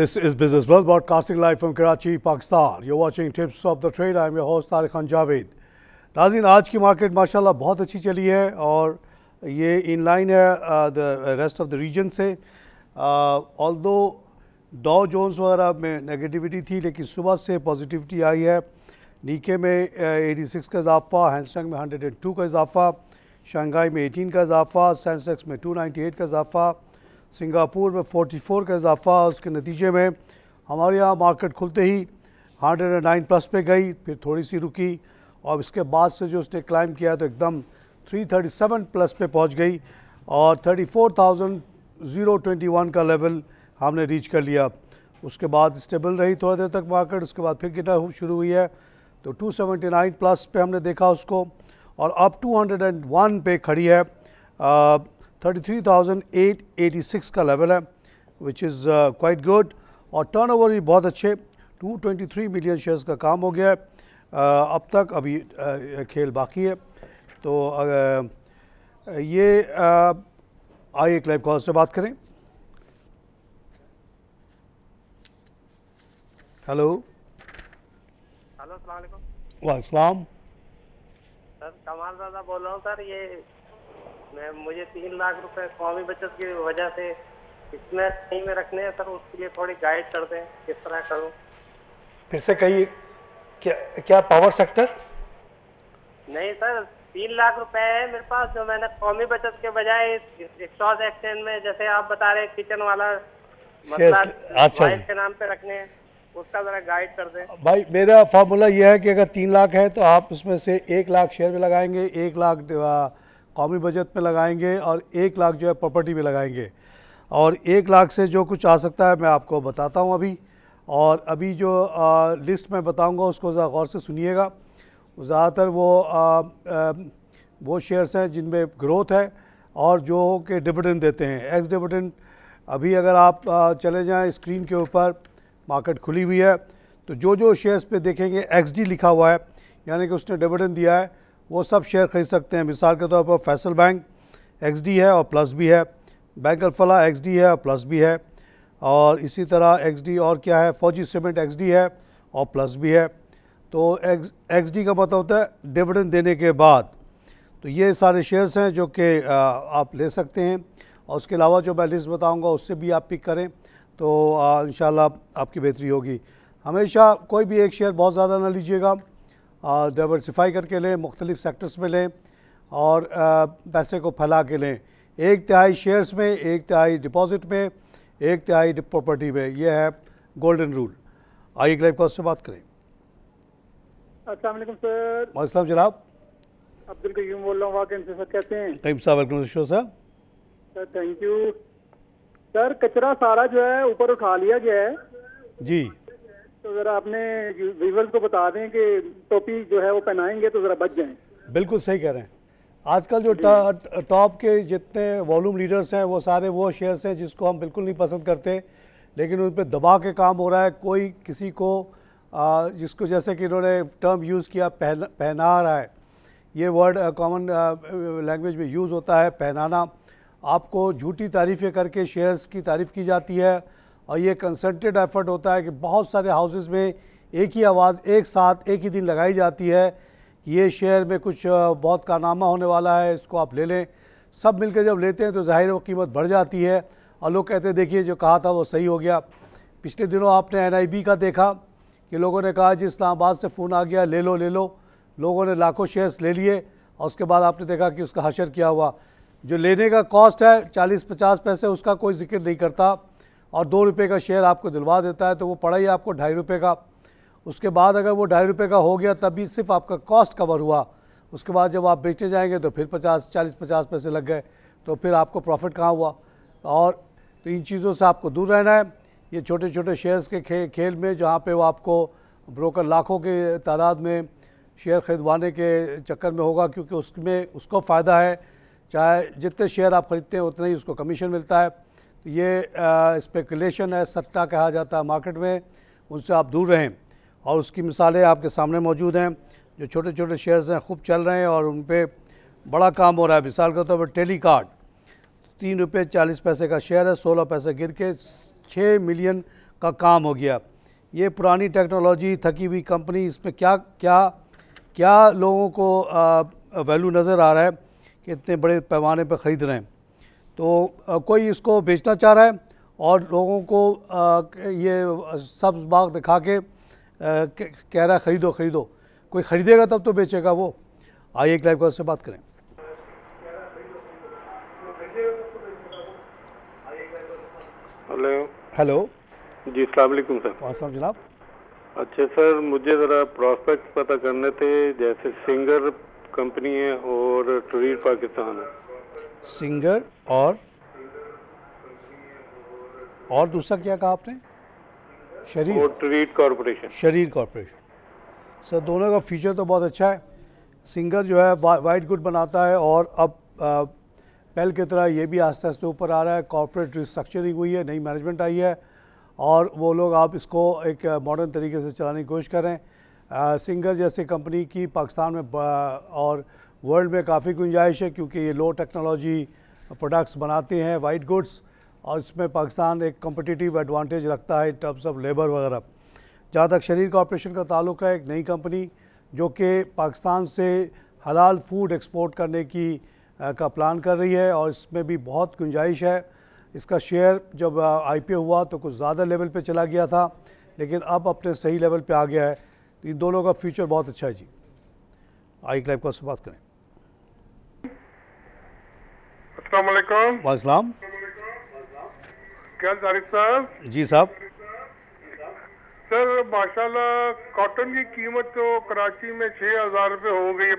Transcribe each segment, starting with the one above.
This is Business World broadcasting live from Karachi, Pakistan. You're watching Tips of the Trade. I'm your host Tariq Khan Javed. नाजिन आज की market माशाल्लाह बहुत अच्छी चली है और ये इन लाइन है the rest of the region से ऑल दो डॉ जोन्स वगैरह में नेगेटिविटी थी लेकिन सुबह से पॉजिटिविटी आई है नीके में एटी uh, सिक्स का इजाफा हैंसटंग में हंड्रेड एंड टू का इजाफा शंघाई में एटीन का इजाफा सेंसेक्स में टू नाइन्टी एट का इजाफा सिंगापुर में 44 का इजाफा उसके नतीजे में हमारे यहाँ मार्केट खुलते ही 109 प्लस पे गई फिर थोड़ी सी रुकी और इसके बाद से जो उसने क्लाइम किया तो एकदम 337 प्लस पे पहुँच गई और 34,021 का लेवल हमने रीच कर लिया उसके बाद स्टेबल रही थोड़ी देर तक मार्केट उसके बाद फिर गिरना शुरू हुई है तो 279 प्लस पे हमने देखा उसको और अब 201 पे खड़ी है 33,886 का लेवल है विच इज़ क्वाइट गुड और टर्नओवर भी बहुत अच्छे 223 मिलियन शेयर्स का काम हो गया है uh, अब तक अभी uh, खेल बाकी है तो uh, ये uh, आइए एक लाइव कॉल से बात करें हेलो हेलो वालेकुम सर कमाल दादा बोल रहा हूँ सर ये मैं मुझे तीन लाख रुपए कौमी बचत की वजह से इसमें सही में रखने हैं सर उसके लिए थोड़ी गाइड कर दें किस तरह करूं फिर से कही क्या क्या पावर सेक्टर नहीं सर तीन लाख रुपए है मेरे पास जो मैंने कौमी बचत के बजाय स्टॉक एक्सचेंज में जैसे आप बता रहे किचन वाला मतलब अच्छा के नाम पे रखने हैं उसका गाइड कर भाई मेरा फार्मूला यह है कि अगर तीन लाख है तो आप उसमें से एक लाख शेयर में लगाएंगे एक लाख कौमी बजट में लगाएंगे और एक लाख जो है प्रॉपर्टी में लगाएंगे और एक लाख से जो कुछ आ सकता है मैं आपको बताता हूँ अभी और अभी जो आ, लिस्ट मैं बताऊँगा उसको गौर से सुनिएगा ज़्यादातर वो आ, आ, वो शेयर्स हैं जिनमें ग्रोथ है और जो के डिविडेंड देते हैं एक्स डिविडेंड अभी अगर आप चले जाएं स्क्रीन के ऊपर मार्केट खुली हुई है तो जो जो शेयर्स पे देखेंगे एक्स लिखा हुआ है यानी कि उसने डिविडेंड दिया है वो सब शेयर खरीद सकते हैं मिसाल के तौर पर फैसल बैंक एक्स डी है और प्लस भी है बैंक अलफला एक्स डी है और प्लस भी है और इसी तरह एक्स डी और क्या है फौजी सीमेंट एक्स डी है और प्लस भी है तो एक्स डी का मतलब होता है डिविडेंड देने के बाद तो ये सारे शेयर्स हैं जो कि आप ले सकते हैं और उसके अलावा जो मैं लिस्ट बताऊँगा उससे भी आप पिक करें तो इन आपकी बेहतरी होगी हमेशा कोई भी एक शेयर बहुत ज़्यादा ना लीजिएगा डाइवर्सिफाई करके लें मुख्तलिफ सेक्टर्स में लें और पैसे को फैला के लें एक तिहाई शेयर्स में एक तिहाई डिपॉजिट में एक तिहाई प्रॉपर्टी में यह है गोल्डन रूल आइए लाइव कॉल से बात करें सर जनाब अब्दुल कयूम बोल रहा हूँ सर कैसे हैं कईम साहब welcome show sir thank you sir कचरा सारा जो है ऊपर उठा लिया गया है जी तो जरा आपने को बता दें कि टोपी जो है वो पहनाएंगे तो जरा बच जाएं बिल्कुल सही कह रहे हैं आजकल जो टॉप के जितने वॉल्यूम लीडर्स हैं वो सारे वो शेयर्स हैं जिसको हम बिल्कुल नहीं पसंद करते लेकिन उन पर दबा के काम हो रहा है कोई किसी को आ, जिसको जैसे कि इन्होंने टर्म यूज़ किया पहन पहना रहा है ये वर्ड कॉमन लैंग्वेज में यूज़ होता है पहनाना आपको झूठी तारीफ़ें करके शेयर्स की तारीफ़ की जाती है और ये कंसनट्रेट एफर्ट होता है कि बहुत सारे हाउसेस में एक ही आवाज़ एक साथ एक ही दिन लगाई जाती है कि ये शेयर में कुछ बहुत कारनामा होने वाला है इसको आप ले लें सब मिलकर जब लेते हैं तो ज़ाहिर वो कीमत बढ़ जाती है और लोग कहते हैं देखिए जो कहा था वो सही हो गया पिछले दिनों आपने एन का देखा कि लोगों ने कहा जी इस्लामाबाद से फ़ोन आ गया ले लो ले लो लोगों ने लाखों शेयर्स ले लिए और उसके बाद आपने देखा कि उसका हशर किया हुआ जो लेने का कॉस्ट है चालीस पचास पैसे उसका कोई जिक्र नहीं करता और दो रुपये का शेयर आपको दिलवा देता है तो वो पड़ा ही आपको ढाई रुपये का उसके बाद अगर वो ढाई रुपये का हो गया तब भी सिर्फ आपका कॉस्ट कवर हुआ उसके बाद जब आप बेचे जाएंगे तो फिर पचास चालीस पचास पैसे लग गए तो फिर आपको प्रॉफिट कहाँ हुआ और तो इन चीज़ों से आपको दूर रहना है ये छोटे छोटे शेयर्स के खे, खेल में जहाँ पे वो आपको ब्रोकर लाखों के तादाद में शेयर ख़रीदवाने के चक्कर में होगा क्योंकि उसमें उसको फ़ायदा है चाहे जितने शेयर आप ख़रीदते हैं उतना ही उसको कमीशन मिलता है तो ये स्पेकुलेशन है सट्टा कहा जाता है मार्केट में उनसे आप दूर रहें और उसकी मिसालें आपके सामने मौजूद हैं जो छोटे छोटे शेयर्स हैं खूब चल रहे हैं और उन पर बड़ा काम हो रहा है मिसाल के तौर पर टेली कार्ड तीन रुपये चालीस पैसे का शेयर है सोलह पैसे गिर के छः मिलियन का काम हो गया ये पुरानी टेक्नोलॉजी थकी हुई कंपनी इसमें क्या क्या क्या लोगों को वैल्यू नज़र आ रहा है कि इतने बड़े पैमाने पर ख़रीद रहे हैं तो कोई इसको बेचना चाह रहा है और लोगों को ये सब्ज बाग दिखा के कह रहा है ख़रीदो ख़रीदो कोई ख़रीदेगा तब तो बेचेगा वो आइए एक लाइव कॉल से बात करें हेलो हेलो जी सलामकुम सर वासम जनाब अच्छा सर मुझे ज़रा प्रॉस्पेक्ट पता करने थे जैसे सिंगर कंपनी है और ट्रीट पाकिस्तान है सिंगर और और दूसरा क्या कहा आपने शरीर ट्रीट कॉरपोरेशन शरीर कॉरपोरेशन सर दोनों का फीचर तो बहुत अच्छा है सिंगर जो है वा, वाइट गुड बनाता है और अब आ, पहल की तरह ये भी आस्ते आस्ते ऊपर आ रहा है कॉरपोरेट रिस्ट्रक्चरिंग हुई है नई मैनेजमेंट आई है और वो लोग आप इसको एक मॉडर्न तरीके से चलाने की कोशिश करें सिंगर जैसे कंपनी की पाकिस्तान में और वर्ल्ड में काफ़ी गुंजाइश है क्योंकि ये लो टेक्नोलॉजी प्रोडक्ट्स बनाते हैं वाइट गुड्स और इसमें पाकिस्तान एक कम्पटिटिव एडवांटेज रखता है इन टर्म्स ऑफ लेबर वगैरह जहाँ तक शरीर कॉरपोरेशन का ताल्लुक है एक नई कंपनी जो कि पाकिस्तान से हलाल फूड एक्सपोर्ट करने की आ, का प्लान कर रही है और इसमें भी बहुत गुंजाइश है इसका शेयर जब आईपीओ हुआ तो कुछ ज़्यादा लेवल पे चला गया था लेकिन अब अपने सही लेवल पे आ गया है तो इन दोनों का फ्यूचर बहुत अच्छा है जी आई लाइव का से बात करें अस्सलाम क्या जारिद साहब जी साहब सर माशाल्लाह कॉटन की कीमत तो कराची में छः हज़ार हो गई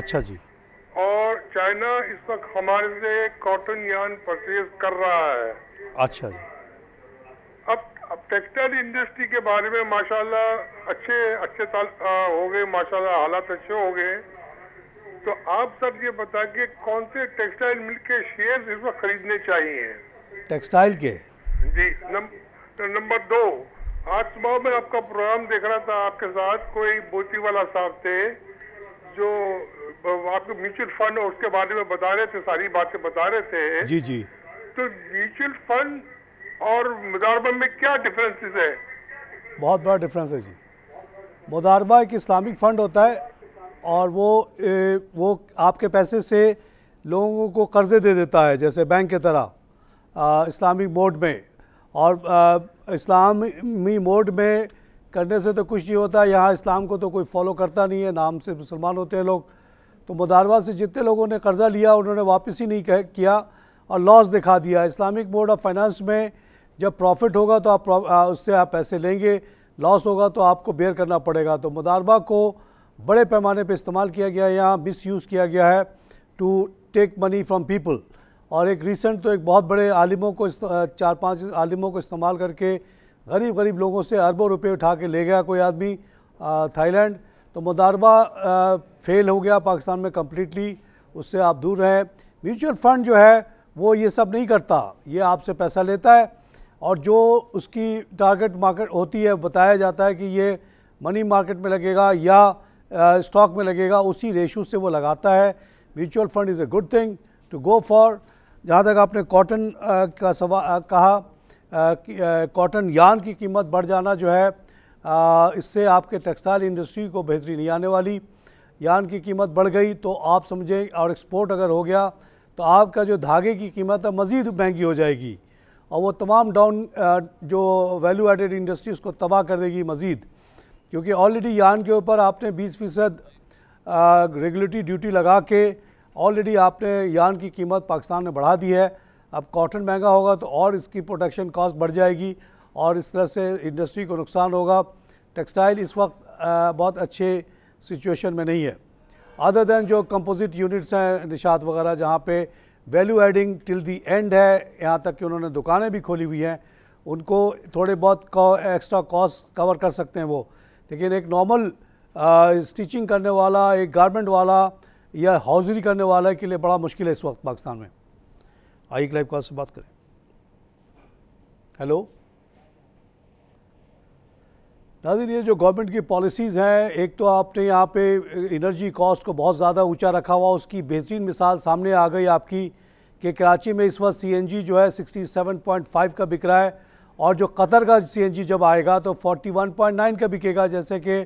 अच्छा जी और चाइना इस वक्त हमारे से कॉटन यान परचेज कर रहा है अच्छा जी अब अब टेक्सटाइल इंडस्ट्री के बारे में माशाल्लाह अच्छे अच्छे साल हो गए माशाल्लाह हालात अच्छे हो गए तो आप सर ये के कौन से टेक्सटाइल मिल के शेयर इसमें खरीदने चाहिए टेक्सटाइल के जी नम, नंबर दो आज सुबह में आपका प्रोग्राम देख रहा था आपके साथ कोई बोती वाला साहब थे जो आपके म्यूचुअल फंड और उसके बारे में बता रहे थे सारी बातें बता रहे थे जी जी तो म्यूचुअल फंड और मुदारबा में क्या डिफरेंसेस है बहुत बड़ा डिफरेंस है जी मुदारबा एक इस्लामिक फंड होता है और वो ए, वो आपके पैसे से लोगों को कर्ज़े दे देता है जैसे बैंक की तरह इस्लामिक मोड में और आ, इस्लामी मोड में करने से तो कुछ नहीं होता यहाँ इस्लाम को तो कोई फॉलो करता नहीं है नाम से मुसलमान होते हैं लोग तो मुदारवा से जितने लोगों ने कर्ज़ा लिया उन्होंने वापस ही नहीं किया और लॉस दिखा दिया इस्लामिक बोर्ड ऑफ फाइनेंस में जब प्रॉफिट होगा तो आप उससे आप पैसे लेंगे लॉस होगा तो आपको बेयर करना पड़ेगा तो मुदारबा को बड़े पैमाने पर इस्तेमाल किया गया है यहाँ यूज़ किया गया है to take money from people और एक रिसेंट तो एक बहुत बड़े आलिमों को चार पांच आलिमों को इस्तेमाल करके गरीब गरीब लोगों से अरबों रुपए उठा के ले गया कोई आदमी थाईलैंड तो मुदारबा फेल हो गया पाकिस्तान में कम्प्लीटली उससे आप दूर रहें म्यूचुअल फ़ंड जो है वो ये सब नहीं करता ये आपसे पैसा लेता है और जो उसकी टारगेट मार्केट होती है बताया जाता है कि ये मनी मार्केट में लगेगा या स्टॉक में लगेगा उसी रेशो से वो लगाता है mutual fund is a good thing to go for जहाँ तक आपने कॉटन का सवा कहा कॉटन यान की कीमत बढ़ जाना जो है इससे आपके टेक्सटाइल इंडस्ट्री को बेहतरी नहीं आने वाली यान की कीमत बढ़ गई तो आप समझें और एक्सपोर्ट अगर हो गया तो आपका जो धागे की कीमत है मज़ीद महंगी हो जाएगी और वो तमाम डाउन जो वैल्यू एडेड इंडस्ट्रीज़ को तबाह कर देगी मज़ीद क्योंकि ऑलरेडी यान के ऊपर आपने 20 फीसद रेगुलेटरी ड्यूटी लगा के ऑलरेडी आपने यान की कीमत पाकिस्तान में बढ़ा दी है अब कॉटन महंगा होगा तो और इसकी प्रोडक्शन कॉस्ट बढ़ जाएगी और इस तरह से इंडस्ट्री को नुकसान होगा टेक्सटाइल इस वक्त आ, बहुत अच्छे सिचुएशन में नहीं है अदर दैन जो कंपोजिट यूनिट्स हैं निशात वगैरह जहाँ पे value adding till the end है यहाँ तक कि उन्होंने दुकानें भी खोली हुई हैं उनको थोड़े बहुत एक्स्ट्रा कॉस्ट कवर कर सकते हैं वो लेकिन एक नॉर्मल uh, स्टिचिंग करने वाला एक गारमेंट वाला या हाउजरी करने वाला के लिए बड़ा मुश्किल है इस वक्त पाकिस्तान में आई क्लाइव कॉल से बात करें हेलो नाजिन ये जो गवर्नमेंट की पॉलिसीज़ हैं एक तो आपने यहाँ पे एनर्जी uh, कॉस्ट को बहुत ज़्यादा ऊंचा रखा हुआ उसकी बेहतरीन मिसाल सामने आ गई आपकी कि कराची में इस वक्त सीएनजी जो है 67.5 का बिक रहा है और जो कतर का सीएनजी जब आएगा तो 41.9 का बिकेगा जैसे कि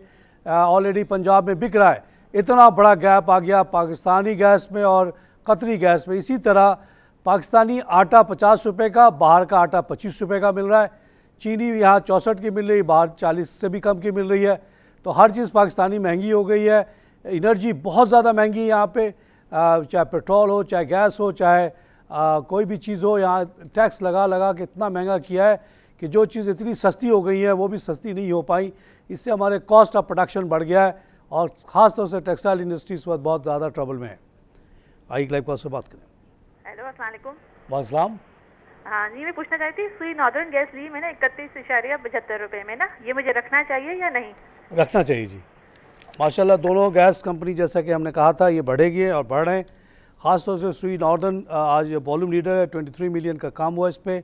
ऑलरेडी पंजाब में बिक रहा है इतना बड़ा गैप आ गया पाकिस्तानी गैस में और कतरी गैस में इसी तरह पाकिस्तानी आटा पचास रुपये का बाहर का आटा पच्चीस रुपये का मिल रहा है चीनी यहाँ चौंसठ की मिल रही बाहर चालीस से भी कम की मिल रही है तो हर चीज़ पाकिस्तानी महंगी हो गई है इनर्जी बहुत ज़्यादा महंगी है यहाँ पे चाहे पेट्रोल हो चाहे गैस हो चाहे कोई भी चीज़ हो यहाँ टैक्स लगा लगा के इतना महंगा किया है कि जो चीज़ इतनी सस्ती हो गई है वो भी सस्ती नहीं हो पाई इससे हमारे कॉस्ट ऑफ प्रोडक्शन बढ़ गया है और ख़ास तौर से टेक्सटाइल इंडस्ट्री इस वक्त बहुत ज़्यादा ट्रबल में है आई लाइव से बात करें हेलो असल वासलाम हाँ जी मैं पूछना चाहती थी सुई नॉर्दर्न गैस ली मैंने इकतीस इशारिया पचहत्तर रुपये में ना ये मुझे रखना चाहिए या नहीं रखना चाहिए जी माशाल्लाह दोनों गैस कंपनी जैसा कि हमने कहा था ये बढ़ेगी और बढ़ रहे हैं ख़ासतौर से सुई नॉर्दर्न आज वॉल्यूम लीडर है 23 मिलियन का काम हुआ इस पर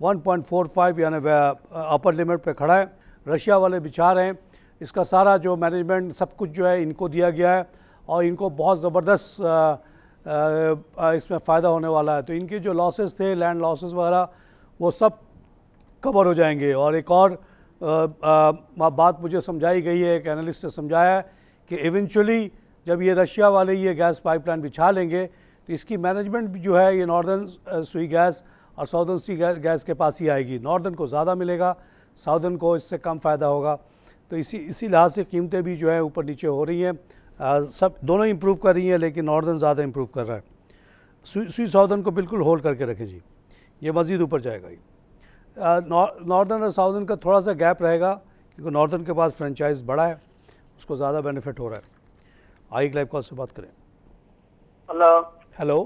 1.45 यानी अपर लिमिट पे खड़ा है रशिया वाले बिछा रहे हैं इसका सारा जो मैनेजमेंट सब कुछ जो है इनको दिया गया है और इनको बहुत ज़बरदस्त इसमें फ़ायदा होने वाला है तो इनके जो लॉसेस थे लैंड लॉसेस वगैरह वो सब कवर हो जाएंगे और एक और आ, आ, बात मुझे समझाई गई है एक एनालिस्ट ने समझाया है कि इवेंचुअली जब ये रशिया वाले ये गैस पाइपलाइन बिछा लेंगे तो इसकी मैनेजमेंट जो है ये नॉर्दर्न सुई गैस और साउदर्न सी गैस के पास ही आएगी नॉर्दर्न को ज़्यादा मिलेगा साउदर्न को इससे कम फ़ायदा होगा तो इसी इसी लिहाज से कीमतें भी जो है ऊपर नीचे हो रही हैं सब दोनों इम्प्रूव कर रही हैं लेकिन नॉर्दर्न ज़्यादा इम्प्रूव कर रहा है सुई साउदर्न को बिल्कुल होल्ड करके रखें जी ये मज़ीद ऊपर जाएगा ये नॉर्दर्न और साउदर्न का थोड़ा सा गैप रहेगा क्योंकि नॉर्दर्न के पास फ्रेंचाइज बड़ा है उसको ज़्यादा बेनिफिट हो रहा है आई लाइव कॉल से बात करें हेलो हेलो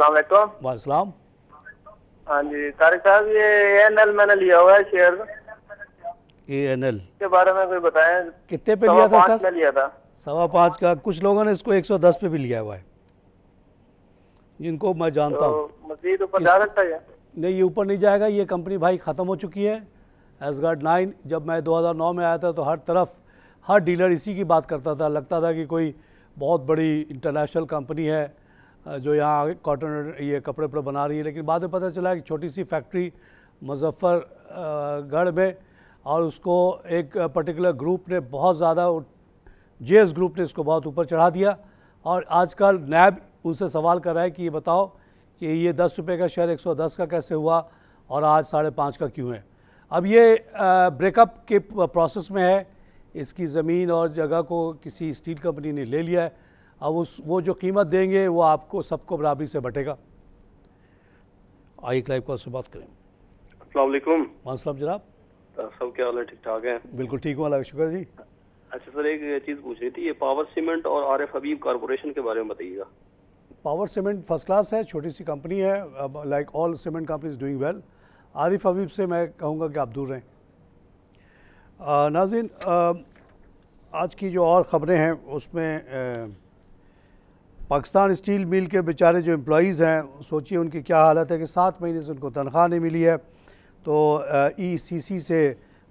वालेकुम हाँ कितने पे लिया था सर सवा पाँच का कुछ लोगों ने इसको दस पे भी लिया हुआ है जिनको मैं जानता तो हूँ तो नहीं ये ऊपर नहीं जाएगा ये कंपनी भाई ख़त्म हो चुकी है एसगार्ड नाइन जब मैं 2009 में आया था तो हर तरफ हर डीलर इसी की बात करता था लगता था कि कोई बहुत बड़ी इंटरनेशनल कंपनी है जो यहाँ कॉटन ये कपड़े पर बना रही है लेकिन बाद में पता चला कि छोटी सी फैक्ट्री मुजफ्फरगढ़ में और उसको एक पर्टिकुलर ग्रुप ने बहुत ज़्यादा जे ग्रुप ने इसको बहुत ऊपर चढ़ा दिया और आजकल नैब उनसे सवाल कर रहा है कि ये बताओ कि ये दस रुपये का शेयर एक का कैसे हुआ और आज साढ़े पाँच का क्यों है अब ये ब्रेकअप के प्रोसेस में है इसकी ज़मीन और जगह को किसी स्टील कंपनी ने ले लिया है अब उस वो जो कीमत देंगे वो आपको सबको बराबरी से बटेगा आई क्लाइव कॉल से बात करें असलम जनाब सब क्या हाल है ठीक ठाक है बिल्कुल ठीक हुआ शुक्र जी अच्छा सर एक चीज़ पूछ रही थी ये पावर सीमेंट और आर एफ हबीब कॉरपोरेशन के बारे में बताइएगा पावर सीमेंट फर्स्ट क्लास है छोटी सी कंपनी है like all cement is doing well Arif Habib से मैं कहूँगा कि आप दूर रहें नाजिन आज की जो और ख़बरें हैं उसमें पाकिस्तान स्टील मिल के बेचारे जो एम्प्लॉज़ हैं सोचिए उनकी क्या हालत है कि सात महीने से उनको तनख्वाह नहीं मिली है तो ई सी सी से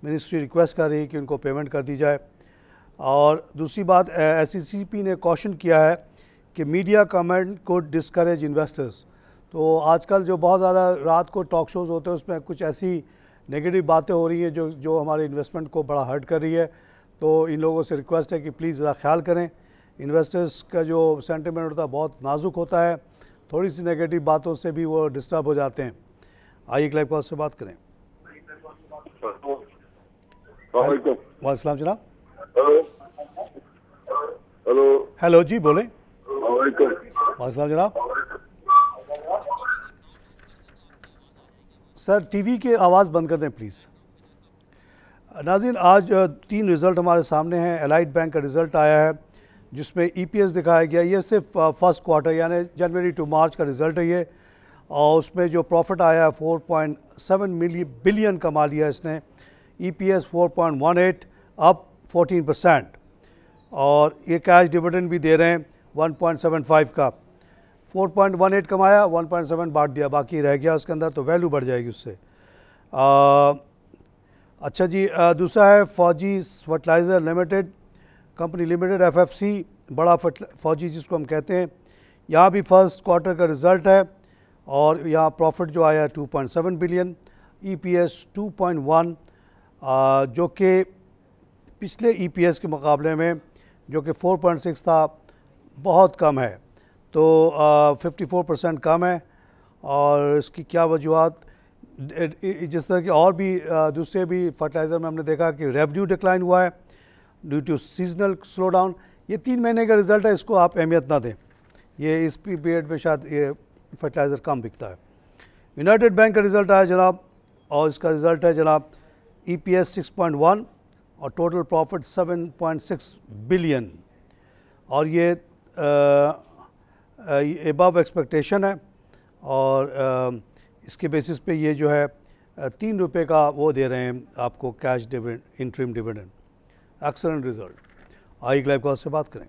मिनिस्ट्री रिक्वेस्ट कर रही है कि उनको पेमेंट कर दी जाए और दूसरी बात एस सी सी पी ने कॉशन किया है कि मीडिया कमेंट को डिस्करेज इन्वेस्टर्स तो आजकल जो बहुत ज़्यादा रात को टॉक शोज़ होते हैं उसमें कुछ ऐसी नेगेटिव बातें हो रही हैं जो जो हमारे इन्वेस्टमेंट को बड़ा हर्ट कर रही है तो इन लोगों से रिक्वेस्ट है कि प्लीज़ ज़रा ख्याल करें इन्वेस्टर्स का जो सेंटिमेंट होता है बहुत नाजुक होता है थोड़ी सी नेगेटिव बातों से भी वो डिस्टर्ब हो जाते हैं आइए क्लाइव कॉल से बात करें वालेकाम जनाब हेलो हेलो जी बोले वालेकाम जनाब सर टीवी के आवाज़ बंद कर दें प्लीज़ नाजिन आज तीन रिज़ल्ट हमारे सामने हैं एलाइट बैंक का रिज़ल्ट आया है जिसमें ईपीएस e दिखाया गया ये सिर्फ फर्स्ट क्वार्टर यानी जनवरी टू मार्च का रिज़ल्ट है ये और उसमें जो प्रॉफिट आया है four point seven milli billion कमा लिया इसने E P S four point one eight up fourteen percent और ये कैश डिविडेंड भी दे रहे हैं वन पॉइंट सेवन फाइव का फोर पॉइंट वन एट कमाया वन पॉइंट सेवन बांट दिया बाकी रह गया उसके अंदर तो वैल्यू बढ़ जाएगी उससे आ, अच्छा जी आ, दूसरा है Fauji fertiliser limited company limited FFC बड़ा फौजी जिसको हम कहते हैं यहाँ भी फर्स्ट क्वार्टर का रिज़ल्ट है और यहाँ प्रॉफिट जो आया है 2.7 बिलियन ईपीएस 2.1 जो कि पिछले ईपीएस e के मुकाबले में जो कि 4.6 था बहुत कम है तो फिफ्टी फोर परसेंट कम है और इसकी क्या वजूहत जिस तरह के और भी दूसरे भी फर्टिलाइज़र में हमने देखा कि रेवेन्यू डिक्लाइन हुआ है due to seasonal slow down ये तीन महीने का रिज़ल्ट है इसको आप अहमियत ना दें ये इस पीरियड में शायद ये फर्टिलाइज़र कम बिकता है यूनाइटेड बैंक का रिज़ल्ट आया जनाब और इसका रिज़ल्ट है जनाब E P S six point one और total profit seven point six billion और ये एबव एक्सपेक्टेशन है और आ, इसके बेसिस पे ये जो है तीन रुपये का वो दे रहे हैं आपको कैश डिविड इंट्रीम डिविडेंड एक्सलेंट रिजल्ट आई ग्लाइकोज से बात करें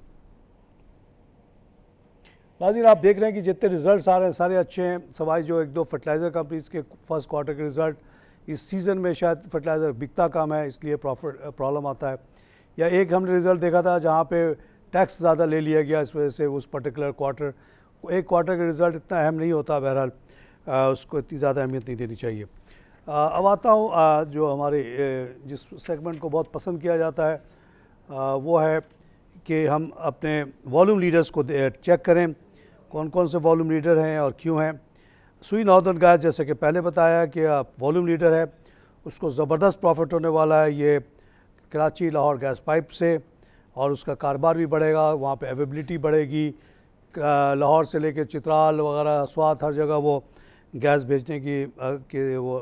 नाजिर आप देख रहे हैं कि जितने रिजल्ट आ रहे हैं सारे अच्छे हैं सवाई जो एक दो फर्टिलाइज़र कंपनीज के फर्स्ट क्वार्टर के रिज़ल्ट इस सीज़न में शायद फर्टिलाइज़र बिकता कम है इसलिए प्रॉफिट प्रॉब्लम आता है या एक हमने रिज़ल्ट देखा था जहाँ पे टैक्स ज़्यादा ले लिया गया इस वजह से उस पर्टिकुलर क्वार्टर एक क्वार्टर का रिज़ल्ट इतना अहम नहीं होता बहरहाल उसको इतनी ज़्यादा अहमियत नहीं देनी चाहिए अब आता हूँ जो हमारे जिस सेगमेंट को बहुत पसंद किया जाता है आ, वो है कि हम अपने वॉल्यूम लीडर्स को चेक करें कौन कौन से वॉल्यूम लीडर हैं और क्यों हैं सुई नॉर्दर्न गैस जैसे कि पहले बताया कि आप वॉल्यूम लीडर है उसको ज़बरदस्त प्रॉफिट होने वाला है ये कराची लाहौर गैस पाइप से और उसका कारोबार भी बढ़ेगा वहाँ पर अवेबिलिटी बढ़ेगी लाहौर से लेकर चित्राल वगैरह स्वात हर जगह वो गैस बेचने की कि वो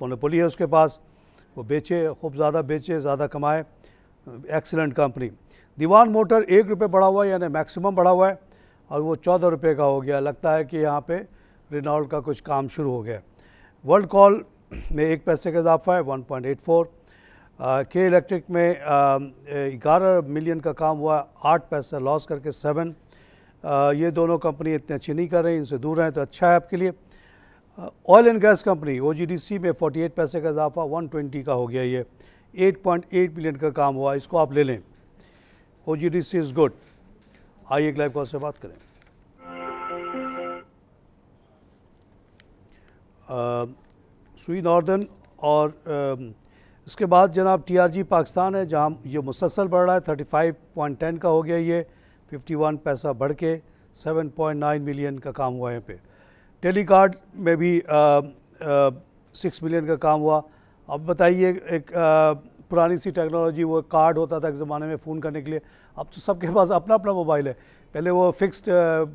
मोनोपोली है उसके पास वो बेचे खूब ज़्यादा बेचे ज़्यादा कमाए एक्सीलेंट कंपनी दीवान मोटर एक रुपये बढ़ा हुआ है यानी मैक्सिमम बढ़ा हुआ है और वो चौदह रुपये का हो गया लगता है कि यहाँ पे रिनॉल्ड का कुछ काम शुरू हो गया वर्ल्ड कॉल में एक पैसे का इजाफा है वन के इलेक्ट्रिक में ग्यारह मिलियन का काम हुआ आठ पैसा लॉस करके सेवन ये दोनों कंपनी इतनी अच्छी नहीं कर रही इनसे दूर रहें तो अच्छा है आपके लिए oil and gas company O में 48 पैसे का इजाफा 120 का हो गया ये 8.8 मिलियन का काम हुआ इसको आप ले लें O G D C is good आइए एक लाइव कॉल से बात करें सुई नॉर्दर्न और आ, इसके बाद जनाब टीआरजी पाकिस्तान है जहाँ ये मुसलसल बढ़ रहा है 35.10 का हो गया ये 51 पैसा बढ़ के 7.9 मिलियन का काम हुआ है यहाँ पे टेलीकार्ड में भी सिक्स मिलियन का काम हुआ अब बताइए एक आ, पुरानी सी टेक्नोलॉजी वो कार्ड होता था एक ज़माने में फ़ोन करने के लिए अब तो सबके पास अपना अपना मोबाइल है पहले वो फिक्स्ड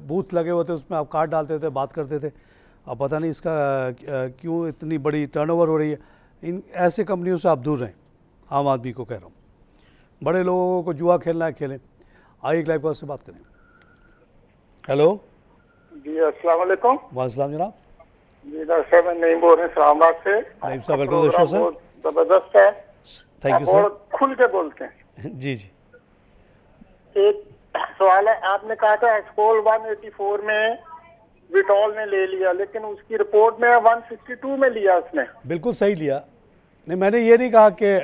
बूथ लगे हुए थे उसमें आप कार्ड डालते थे बात करते थे अब पता नहीं इसका क्यों इतनी बड़ी टर्नओवर हो रही है इन ऐसे कंपनियों से आप दूर रहें आम आदमी को कह रहा हूँ बड़े लोगों को जुआ खेलना है खेलें आइए एक लाइफ से बात करें हेलो जी अस्सलाम वालेकुम जनाब जी मैं नईम बोल इस्लामाबाद से नईम साहब welcome to the show sir जबरदस्त है थैंक यू सर खुल के बोलते हैं जी जी एक सवाल है आपने कहा था एक्सपोल 184 में विटॉल ने ले लिया लेकिन उसकी रिपोर्ट में 162 में लिया उसने बिल्कुल सही लिया नहीं मैंने ये नहीं कहा कि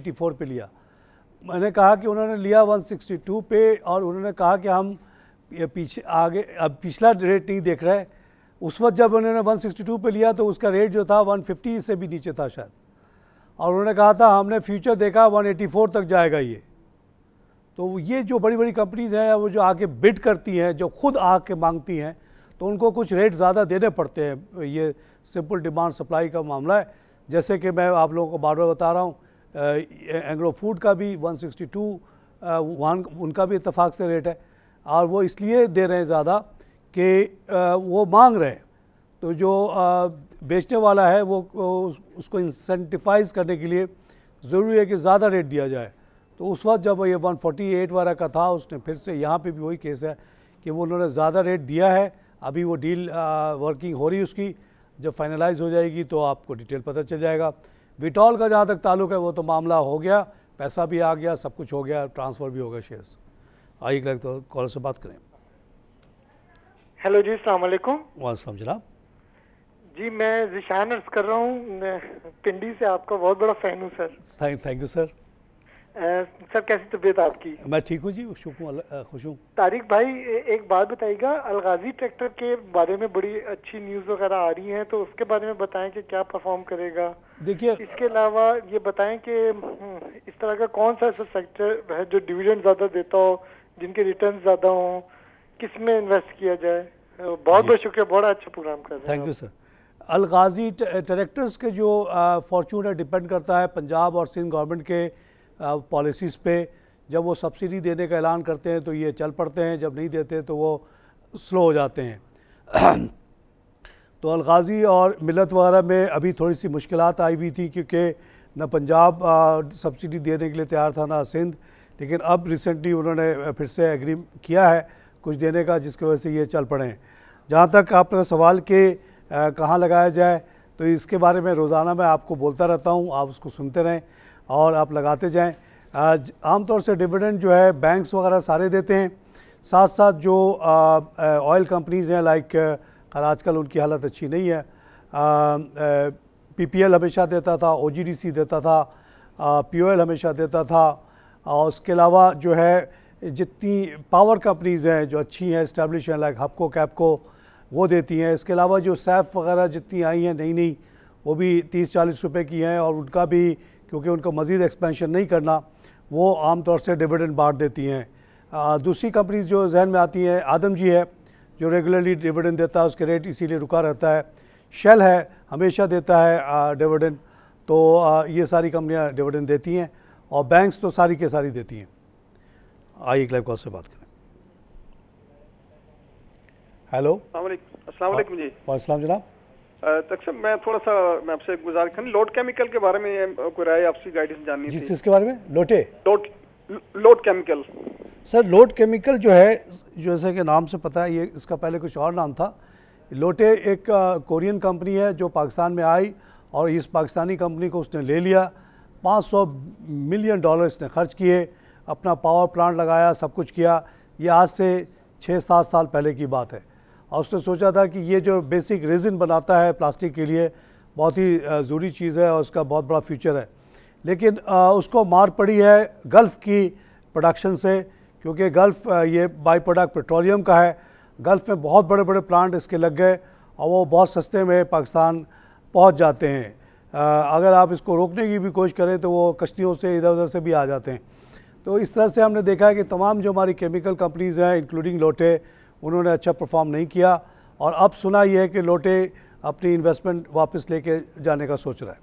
184 पे लिया मैंने कहा कि उन्होंने लिया 162 पे और उन्होंने कहा कि हम ये पीछे आगे अब पिछला रेट नहीं देख रहा है उस वक्त जब उन्होंने 162 पे लिया तो उसका रेट जो था 150 से भी नीचे था शायद और उन्होंने कहा था हमने फ्यूचर देखा 184 तक जाएगा ये तो ये जो बड़ी बड़ी कंपनीज़ हैं वो जो आके बिड करती हैं जो खुद आके मांगती हैं तो उनको कुछ रेट ज़्यादा देने पड़ते हैं ये सिंपल डिमांड सप्लाई का मामला है जैसे कि मैं आप लोगों को बार बार बता रहा हूँ एंग्रो फूड का भी वन वन उनका भी इतफाक़ से रेट है और वो इसलिए दे रहे हैं ज़्यादा कि वो मांग रहे हैं तो जो बेचने वाला है वो उसको इंसेंटिफाइज करने के लिए ज़रूरी है कि ज़्यादा रेट दिया जाए तो उस वक्त जब ये 148 वाला का था उसने फिर से यहाँ पे भी वही केस है कि वो उन्होंने ज़्यादा रेट दिया है अभी वो डील वर्किंग हो रही उसकी जब फाइनलाइज हो जाएगी तो आपको डिटेल पता चल जाएगा विटॉल का जहाँ तक ताल्लुक है वो तो मामला हो गया पैसा भी आ गया सब कुछ हो गया ट्रांसफ़र भी हो गया शेयर्स आइए लगता तो कॉल से बात करें हेलो जी सलामकुम वालेकुम जनाब जी मैं जिशान अर्ज कर रहा हूँ पिंडी से आपका बहुत बड़ा फ़ैन हूँ sir thank thank you sir sir कैसी तबीयत आपकी मैं ठीक हूँ जी शुक्र खुश हूँ तारिक भाई एक बात बताइएगा अलगाजी ट्रैक्टर के बारे में बड़ी अच्छी न्यूज़ वगैरह आ रही है तो उसके बारे में बताएं कि क्या परफॉर्म करेगा देखिए इसके अलावा ये बताएं कि हम्म, इस तरह का कौन सा ऐसा सेक्टर है जो डिविडेंड ज़्यादा देता हो जिनके रिटर्न ज़्यादा हों किस में इन्वेस्ट किया जाए बहुत बहुत शुक्रिया बहुत अच्छा प्रोग्राम कर thank you sir Alghazi tractors के जो फॉर्चून है डिपेंड करता है पंजाब और सिंध गवर्नमेंट के पॉलिसीज़ पे जब वो सब्सिडी देने का ऐलान करते हैं तो ये चल पड़ते हैं जब नहीं देते तो वो स्लो हो जाते हैं तो अलगाजी और मिलत वगैरह में अभी थोड़ी सी मुश्किल आई हुई थी क्योंकि न पंजाब सब्सिडी देने के लिए तैयार था ना सिंध लेकिन अब रिसेंटली उन्होंने फिर से एग्री किया है कुछ देने का जिसकी वजह से ये चल पड़े हैं जहाँ तक आप सवाल के कहाँ लगाया जाए तो इसके बारे में रोज़ाना मैं आपको बोलता रहता हूँ आप उसको सुनते रहें और आप लगाते जाएँ आमतौर से डिविडेंड जो है बैंक्स वगैरह सारे देते हैं साथ साथ जो ऑयल कंपनीज़ हैं लाइक खैर आजकल उनकी हालत अच्छी नहीं है पीपीएल हमेशा देता था ओजीडीसी देता था पीओएल हमेशा देता था और उसके अलावा जो है जितनी पावर कंपनीज हैं जो अच्छी हैं इस्टेब्लिश हैं लाइक हपको कैपको वो देती हैं इसके अलावा जो सैफ वगैरह जितनी आई हैं नई नई वो भी तीस चालीस रुपये की हैं और उनका भी क्योंकि उनको मज़ीद एक्सपेंशन नहीं करना वो आमतौर से डिविडेंड बांट देती हैं दूसरी कंपनीज जो जहन में आती हैं आदम जी है जो रेगुलरली डिविडेंड देता है उसके रेट इसीलिए रुका रहता है शेल है हमेशा देता है डिविडेंड तो आ, ये सारी कंपनियां डिविडेंड देती हैं और बैंक्स तो सारी के सारी देती हैं आइए एक लाइव कॉल से बात करें हेलो हाँ, अस्सलाम जनाब तक सर मैं थोड़ा सा मैं आपसे गुजार कर लोट केमिकल के बारे में कोई राय आपसी गाइडेंस जाननी थी किसके बारे में Lotte Lotte Lotte chemical sir Lotte chemical जो है जो जैसे कि नाम से पता है ये इसका पहले कुछ और नाम था लोटे एक कोरियन कंपनी है जो पाकिस्तान में आई और इस पाकिस्तानी कंपनी को उसने ले लिया 500 मिलियन डॉलर इसने खर्च किए अपना पावर प्लांट लगाया सब कुछ किया ये आज से छः सात साल पहले की बात है और उसने सोचा था कि ये जो बेसिक रेजिन बनाता है प्लास्टिक के लिए बहुत ही ज़रूरी चीज़ है और उसका बहुत बड़ा फ्यूचर है लेकिन उसको मार पड़ी है गल्फ़ की प्रोडक्शन से क्योंकि गल्फ़ ये बाई प्रोडक्ट पेट्रोलियम का है गल्फ़ में बहुत बड़े बड़े प्लांट इसके लग गए और वो बहुत सस्ते में पाकिस्तान पहुंच जाते हैं अगर आप इसको रोकने की भी कोशिश करें तो वो कश्तियों से इधर उधर से भी आ जाते हैं तो इस तरह से हमने देखा है कि तमाम जो हमारी केमिकल कंपनीज़ हैं इंक्लूडिंग लोटे उन्होंने अच्छा परफॉर्म नहीं किया और अब सुना यह है कि लोटे अपनी इन्वेस्टमेंट वापस लेके जाने का सोच रहा है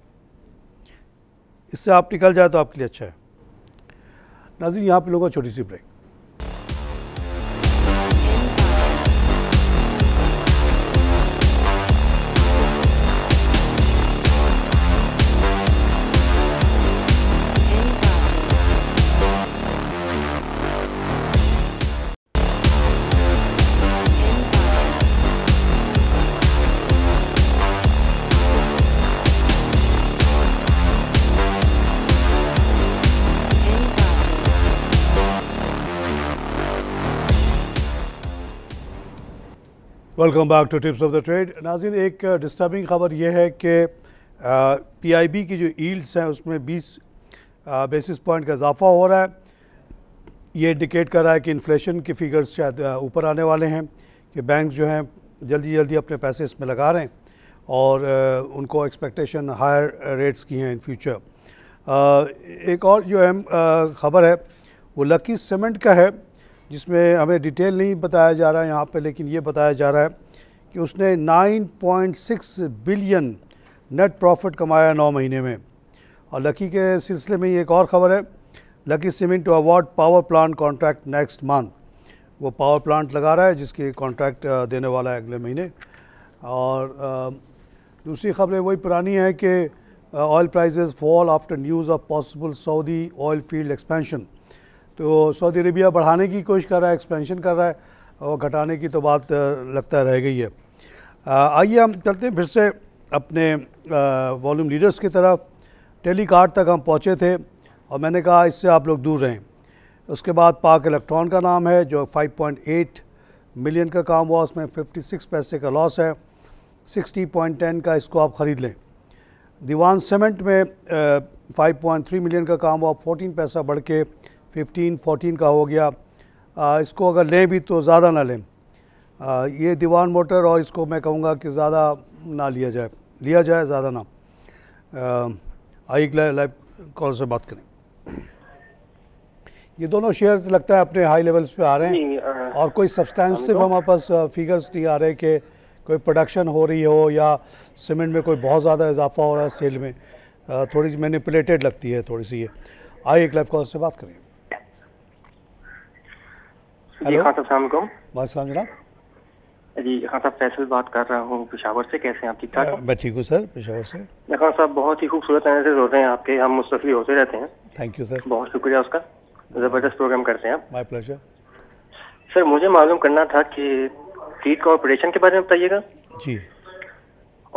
इससे आप निकल जाए तो आपके लिए अच्छा है नाजी यहाँ पे लोगों छोटी सी break welcome back to tips of the trade नाजिन एक डिस्टर्बिंग uh, खबर यह है कि पीआईबी uh, की जो ईल्ड्स हैं उसमें 20 बेसिस पॉइंट का इजाफा हो रहा है ये इंडिकेट कर रहा है कि इन्फ्लेशन के फिगर्स शायद uh, ऊपर आने वाले हैं कि बैंक जो हैं जल्दी जल्दी अपने पैसे इसमें लगा रहे हैं और आ, उनको एक्सपेक्टेशन हायर रेट्स की हैं इन फ्यूचर एक और जो अहम खबर है वो लकी सीमेंट का है जिसमें हमें डिटेल नहीं बताया जा रहा है यहाँ पर लेकिन ये बताया जा रहा है कि उसने 9.6 बिलियन नेट प्रॉफिट कमाया नौ महीने में और लकी के सिलसिले में एक और ख़बर है Lucky Cement to award power plant contract next month वो पावर प्लांट लगा रहा है जिसकी कॉन्ट्रैक्ट देने वाला है अगले महीने और दूसरी खबरें वही पुरानी है कि oil prices fall after news of possible Saudi oil field expansion तो सऊदी अरबिया बढ़ाने की कोशिश कर रहा है एक्सपेंशन कर रहा है और घटाने की तो बात लगता रह गई है आइए हम चलते हैं फिर से अपने वॉल्यूम लीडर्स की तरफ टेलीकार्ड तक हम पहुँचे थे और मैंने कहा इससे आप लोग दूर रहें उसके बाद पाक इलेक्ट्रॉन का नाम है जो 5.8 मिलियन का काम हुआ उसमें 56 पैसे का लॉस है 60.10 का इसको आप ख़रीद लें दीवान सीमेंट में 5.3 मिलियन का काम हुआ 14 पैसा बढ़ के फिफ्टीन फोटीन का हो गया आ, इसको अगर लें भी तो ज़्यादा ना लें ये दीवान मोटर और इसको मैं कहूँगा कि ज़्यादा ना लिया जाए लिया जाए ज़्यादा ना आई लाइव कॉल से बात करें ये दोनों शेयर्स लगता है अपने हाई लेवल्स पे आ रहे हैं और कोई सिर्फ हमारे पास फिगर्स नहीं आ रहे कि कोई प्रोडक्शन हो रही हो या सीमेंट में कोई बहुत ज़्यादा इजाफा हो रहा है सेल में थोड़ी मैनिपुलेटेड लगती है थोड़ी सी ये आई एक लाइफ कॉल से बात करें हेलो खान हाँ, साहब सलाम जनाब जी खान हाँ, साहब फैसल बात कर रहा हूँ पेशावर से कैसे हैं आप ठीक ठाक मैं ठीक हूँ सर पेशावर से खान हाँ, साहब बहुत ही खूबसूरत एनालिसिस होते हैं आपके हम मुस्तफ़ी होते रहते हैं थैंक यू सर बहुत शुक्रिया उसका ज़बरदस्त प्रोग्राम करते हैं आप माई प्लेजर सर मुझे मालूम करना था कि सीट का ऑपरेशन के बारे में बताइएगा जी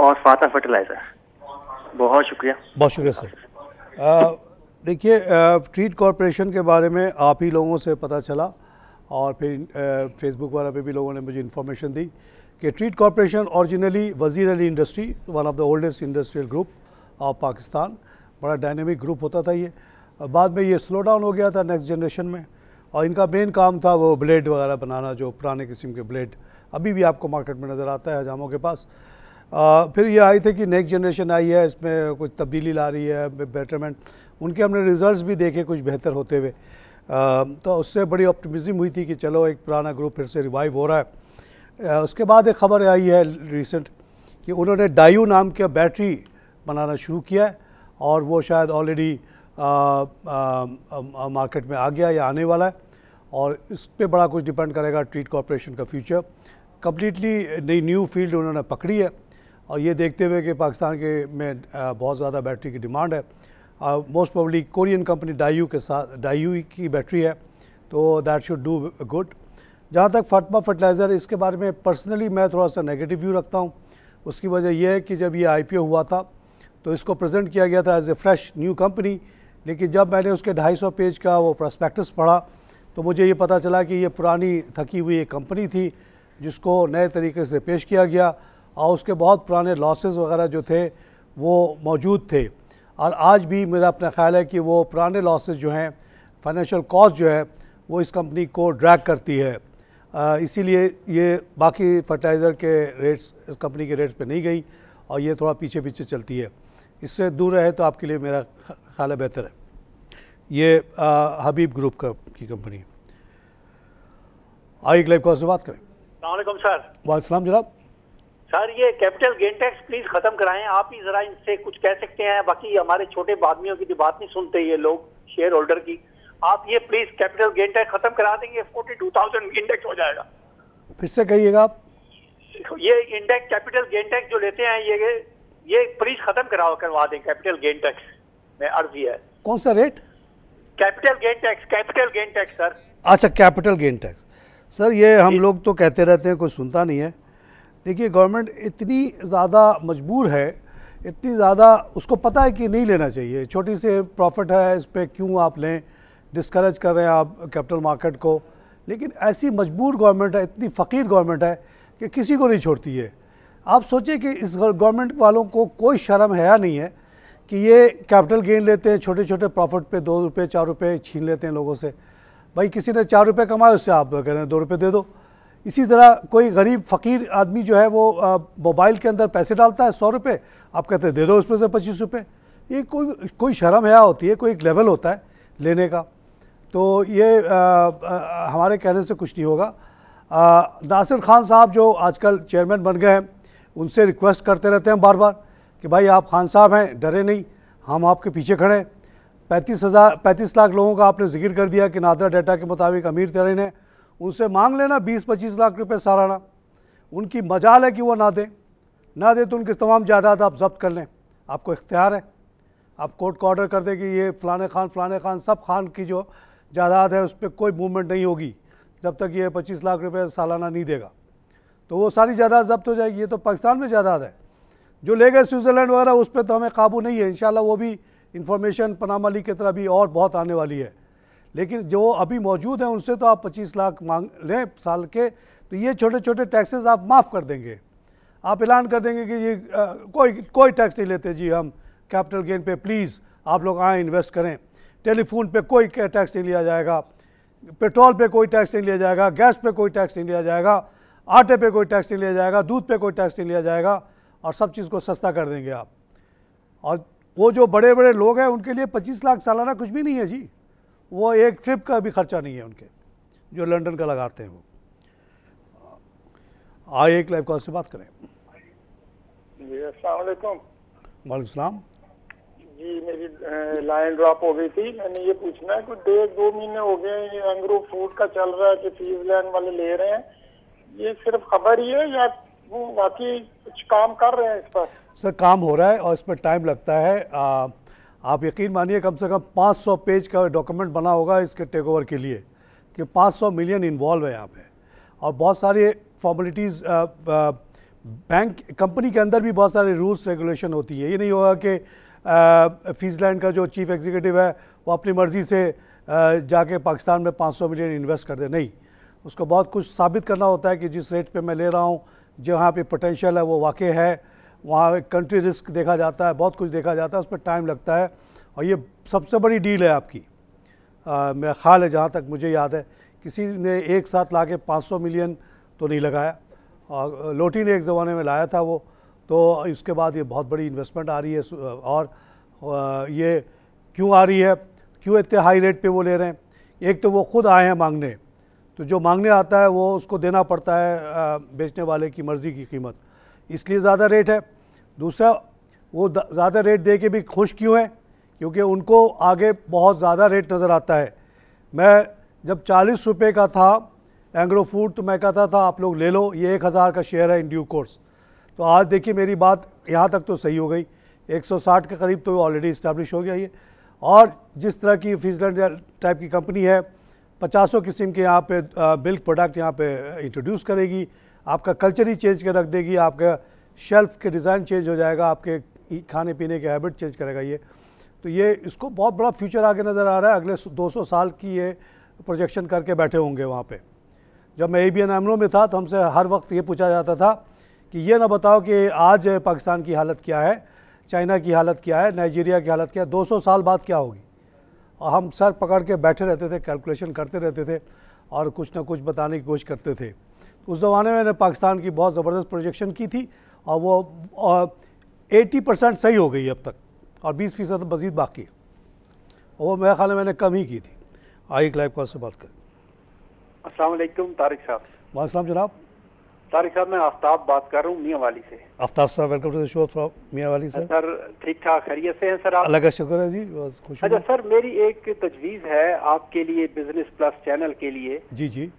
और फाता फर्टिलाइज़र बहुत शुक्रिया बहुत शुक्रिया सर देखिए ट्रीट कॉरपोरेशन के बारे में आप ही लोगों से पता चला और फिर फेसबुक वाला पे भी लोगों ने मुझे इन्फॉर्मेशन दी कि treat Corporation originally Wazir Ali industry one of the oldest industrial group of Pakistan बड़ा डायनेमिक ग्रुप होता था ये बाद में ये स्लो डाउन हो गया था नेक्स्ट जनरेशन में और इनका मेन काम था वो ब्लेड वगैरह बनाना जो पुराने किस्म के ब्लेड अभी भी आपको मार्केट में नज़र आता है हजामों के पास आ, फिर ये आई थी कि नेक्स्ट जनरेशन आई है इसमें कुछ तब्दीली ला रही है बेटरमेंट उनके हमने रिज़ल्ट भी देखे कुछ बेहतर होते हुए तो उससे बड़ी ऑप्टिमिज्म हुई थी कि चलो एक पुराना ग्रुप फिर से रिवाइव हो रहा है उसके बाद एक खबर आई है रिसेंट कि उन्होंने डायू नाम का बैटरी बनाना शुरू किया है और वो शायद ऑलरेडी मार्केट में आ गया या आने वाला है और इस पर बड़ा कुछ डिपेंड करेगा ट्रीट कॉरपोरेशन का फ्यूचर कम्प्लीटली नई न्यू फील्ड उन्होंने पकड़ी है और ये देखते हुए कि पाकिस्तान के में बहुत ज़्यादा बैटरी की डिमांड है most probably Korean company Daewoo के साथ डायू की बैटरी है तो दैट शुड डू गुड जहाँ तक फाटमा फर्टिलाइज़र इसके बारे में पर्सनली मैं थोड़ा सा नेगेटिव व्यू रखता हूँ उसकी वजह यह है कि जब ये आई हुआ था तो इसको प्रेजेंट किया गया था as a fresh new company लेकिन जब मैंने उसके 250 पेज का वो प्रोस्पेक्टस पढ़ा तो मुझे ये पता चला कि ये पुरानी थकी हुई एक कंपनी थी जिसको नए तरीके से पेश किया गया और उसके बहुत पुराने लॉसेस वगैरह जो थे वो मौजूद थे और आज भी मेरा अपना ख्याल है कि वो पुराने लॉसेज जो हैं फाइनेंशियल कॉस्ट जो है वो इस कंपनी को ड्रैग करती है इसीलिए ये बाकी फर्टिलाइज़र के रेट्स इस कंपनी के रेट्स पे नहीं गई और ये थोड़ा पीछे पीछे चलती है इससे दूर रहे तो आपके लिए मेरा ख्याल बेहतर है ये आ, हबीब ग्रुप का की कंपनी है एक लाइव कॉल से बात करें सर वाईसम जनाब सर ये कैपिटल गेन टैक्स प्लीज खत्म कराएं आप ही जरा इनसे कुछ कह सकते हैं बाकी हमारे छोटे आदमियों की बात नहीं सुनते ये लोग शेयर होल्डर की आप ये प्लीज कैपिटल गेन टैक्स खत्म करा देंगे फोर्टी टू थाउजेंड इंडेक्स हो जाएगा फिर से कहिएगा आप ये इंडेक्स कैपिटल गेन टैक्स जो लेते हैं ये ये प्लीज खत्म करा करवा दें कैपिटल गेन टैक्स में अर्जी है कौन सा rate capital gain tax capital gain tax sir अच्छा कैपिटल गेन टैक्स सर ये हम लोग तो कहते रहते हैं कोई सुनता नहीं है देखिए गवर्नमेंट इतनी ज़्यादा मजबूर है इतनी ज़्यादा उसको पता है कि नहीं लेना चाहिए छोटी सी प्रॉफिट है इस पर क्यों आप लें डिस्करेज कर रहे हैं आप कैपिटल मार्केट को लेकिन ऐसी मजबूर गवर्नमेंट है इतनी फ़कीर गवर्नमेंट है कि किसी को नहीं छोड़ती है आप सोचें कि इस गवर्नमेंट वालों को कोई शर्म है या नहीं है कि ये कैपिटल गेन लेते हैं छोटे छोटे प्रॉफिट पे दो रुपये चार रुपये छीन लेते हैं लोगों से भाई किसी ने चार रुपये कमाए उससे आप कह रहे हैं दो रुपये दे दो इसी तरह कोई गरीब फ़कीर आदमी जो है वो मोबाइल के अंदर पैसे डालता है सौ रुपये आप कहते हैं दे दो उसमें से पच्चीस रुपये ये कोई कोई शर्म हया होती है कोई एक लेवल होता है लेने का तो ये आ, आ, हमारे कहने से कुछ नहीं होगा नासिर खान साहब जो आजकल चेयरमैन बन गए हैं उनसे रिक्वेस्ट करते रहते हैं बार बार कि भाई आप खान साहब हैं डरे नहीं हम आपके पीछे खड़े हैं पैंतीस हज़ार पैंतीस लाख लोगों का आपने जिक्र कर दिया कि नादरा डाटा के मुताबिक अमीर तरीन है उनसे मांग लेना बीस पच्चीस लाख रुपये सालाना उनकी मजाल है कि वो ना दें ना दें तो उनकी तमाम जायदाद आप जब्त कर लें आपको इख्तियार है आप कोर्ट को ऑर्डर कर दें कि ये फ़लाने खान फ़लाने खान सब खान की जो जायदाद है उस पर कोई मूवमेंट नहीं होगी जब तक ये पच्चीस लाख रुपये सालाना नहीं देगा तो वो सारी जायदाद जब्त हो जाएगी ये तो पाकिस्तान में जायदाद है जो ले गए स्विट्ज़रलैंड वगैरह उस पर तो हमें काबू नहीं है इन वो भी इन्फॉर्मेशन पनामा लीग की तरह भी और बहुत आने वाली है लेकिन जो अभी मौजूद हैं उनसे तो आप 25 लाख मांग लें साल के तो ये छोटे छोटे टैक्सेस आप माफ़ कर देंगे आप ऐलान कर देंगे कि ये आ, कोई कोई टैक्स नहीं लेते जी हम कैपिटल गेन पे प्लीज़ आप लोग आएँ इन्वेस्ट करें टेलीफोन पे कोई टैक्स नहीं लिया जाएगा पेट्रोल पे कोई टैक्स नहीं लिया जाएगा गैस पे कोई टैक्स नहीं लिया जाएगा आटे पे कोई टैक्स नहीं लिया जाएगा दूध पे कोई टैक्स नहीं लिया जाएगा और सब चीज़ को सस्ता कर देंगे आप और वो जो बड़े बड़े लोग हैं उनके लिए पच्चीस लाख सालाना कुछ भी नहीं है जी वो एक ट्रिप का भी खर्चा नहीं है उनके जो लंदन का लगाते हैं वो आए एक लाइव कॉल से बात करें वाले सलाम जी मेरी लाइन ड्रॉप हो गई थी मैंने ये पूछना है कुछ डेढ़ दो महीने हो गए ये अंग्रू फूड का चल रहा है कि फीस लैंड वाले ले रहे हैं ये सिर्फ खबर ही है या वो बाकी कुछ काम कर रहे हैं इस पर सर काम हो रहा है और इस पर टाइम लगता है आ, आप यकीन मानिए कम से कम 500 पेज का डॉक्यूमेंट बना होगा इसके टेक ओवर के लिए कि 500 मिलियन इन्वॉल्व है यहाँ पे और बहुत सारे फॉर्मेलिटीज़ बैंक कंपनी के अंदर भी बहुत सारे रूल्स रेगुलेशन होती है ये नहीं होगा कि फीसलैंड का जो चीफ एग्जीक्यूटिव है वो अपनी मर्ज़ी से जाके पाकिस्तान में 500 मिलियन इन्वेस्ट कर दे नहीं उसको बहुत कुछ साबित करना होता है कि जिस रेट पर मैं ले रहा हूँ जहाँ पर पोटेंशल है वो वाक़ है वहाँ एक कंट्री रिस्क देखा जाता है बहुत कुछ देखा जाता है उस पर टाइम लगता है और ये सबसे बड़ी डील है आपकी मेरा ख्याल है जहाँ तक मुझे याद है किसी ने एक साथ ला के पाँच मिलियन तो नहीं लगाया और लोटी ने एक ज़माने में लाया था वो तो इसके बाद ये बहुत बड़ी इन्वेस्टमेंट आ रही है और ये क्यों आ रही है क्यों इतने हाई रेट पे वो ले रहे हैं एक तो वो खुद आए हैं मांगने तो जो मांगने आता है वो उसको देना पड़ता है बेचने वाले की मर्ज़ी की कीमत इसलिए ज़्यादा रेट है दूसरा वो ज़्यादा रेट दे के भी खुश क्यों हैं क्योंकि उनको आगे बहुत ज़्यादा रेट नज़र आता है मैं जब चालीस रुपये का था एंग्रो फूड तो मैं कहता था आप लोग ले लो ये एक हज़ार का शेयर है इन ड्यू कोर्स तो आज देखिए मेरी बात यहाँ तक तो सही हो गई 160 के करीब तो ऑलरेडी इस्टेब्लिश हो गया ये और जिस तरह की फिजलैंड टाइप की कंपनी है पचासों किस्म के यहाँ पर मिल्क प्रोडक्ट यहाँ पर इंट्रोड्यूस करेगी आपका कल्चर ही चेंज कर रख देगी आपका शेल्फ के डिज़ाइन चेंज हो जाएगा आपके खाने पीने के हैबिट चेंज करेगा ये तो ये इसको बहुत बड़ा फ्यूचर आगे नज़र आ रहा है अगले 200 साल की ये प्रोजेक्शन करके बैठे होंगे वहाँ पे जब मैं ए बी एन एमनो में था तो हमसे हर वक्त ये पूछा जाता था कि ये ना बताओ कि आज पाकिस्तान की हालत क्या है चाइना की हालत क्या है नाइजीरिया की हालत क्या है सौ साल बाद क्या होगी और हम सर पकड़ के बैठे रहते थे कैलकुलेशन करते रहते थे और कुछ ना कुछ बताने की कोशिश करते थे उस ज़माने में पाकिस्तान की बहुत ज़बरदस्त प्रोजेक्शन की थी और वो एटी परसेंट सही हो गई अब तक और बीस फ़ीसद मज़ीद बाकी है वो मेरे ख्याल मैंने कम ही की थी आई क्लाइव कॉल से बात करें असलम तारिक साहब वालम जनाब तारिक साहब मैं आफ्ताब बात कर रहा हूँ मियाँ वाली से आफ्ताब साहब वेलकम टू द शो मियाँ वाली से सर ठीक ठाक खरीय से हैं सर आप अलग शुक्र है जी खुश अच्छा सर मेरी एक तजवीज़ है आपके लिए बिजनेस प्लस चैनल के लिए जी जी